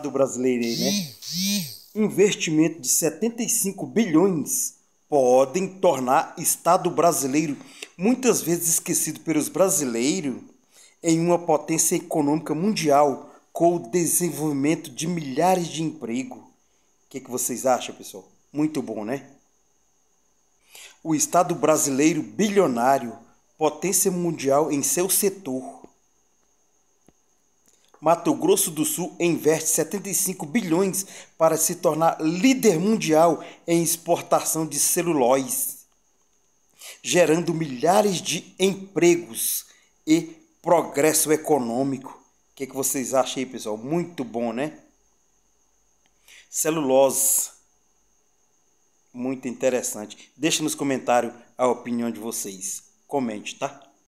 do brasileiro aí, né? Investimento de 75 bilhões podem tornar Estado brasileiro, muitas vezes esquecido pelos brasileiros, em uma potência econômica mundial com o desenvolvimento de milhares de empregos. O que, é que vocês acham, pessoal? Muito bom, né? O Estado brasileiro bilionário, potência mundial em seu setor Mato Grosso do Sul investe 75 bilhões para se tornar líder mundial em exportação de celulóis, gerando milhares de empregos e progresso econômico. O que, que vocês acham aí, pessoal? Muito bom, né? Celulose. Muito interessante. Deixe nos comentários a opinião de vocês. Comente, tá?